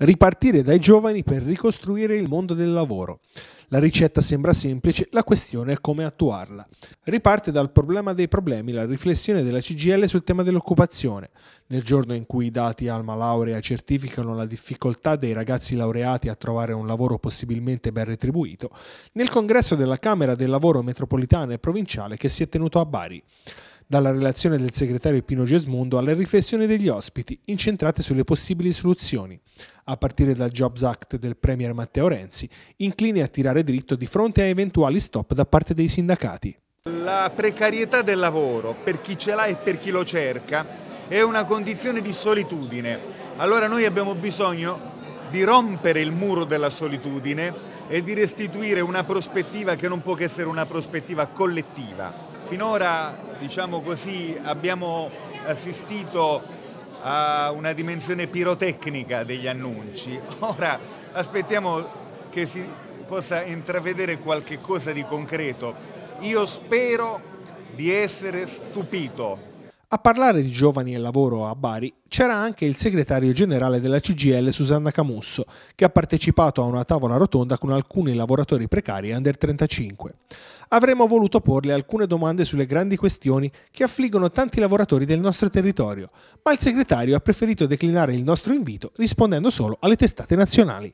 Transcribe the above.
Ripartire dai giovani per ricostruire il mondo del lavoro. La ricetta sembra semplice, la questione è come attuarla. Riparte dal problema dei problemi la riflessione della CGL sul tema dell'occupazione. Nel giorno in cui i dati Alma Laurea certificano la difficoltà dei ragazzi laureati a trovare un lavoro possibilmente ben retribuito, nel congresso della Camera del Lavoro Metropolitana e Provinciale che si è tenuto a Bari dalla relazione del segretario Pino Gesmundo alle riflessioni degli ospiti, incentrate sulle possibili soluzioni, a partire dal Jobs Act del Premier Matteo Renzi, incline a tirare dritto di fronte a eventuali stop da parte dei sindacati. La precarietà del lavoro, per chi ce l'ha e per chi lo cerca, è una condizione di solitudine. Allora noi abbiamo bisogno di rompere il muro della solitudine e di restituire una prospettiva che non può che essere una prospettiva collettiva. Finora, diciamo così, abbiamo assistito a una dimensione pirotecnica degli annunci. Ora aspettiamo che si possa intravedere qualche cosa di concreto. Io spero di essere stupito a parlare di giovani e lavoro a Bari c'era anche il segretario generale della CGL Susanna Camusso, che ha partecipato a una tavola rotonda con alcuni lavoratori precari under 35. Avremmo voluto porle alcune domande sulle grandi questioni che affliggono tanti lavoratori del nostro territorio, ma il segretario ha preferito declinare il nostro invito rispondendo solo alle testate nazionali.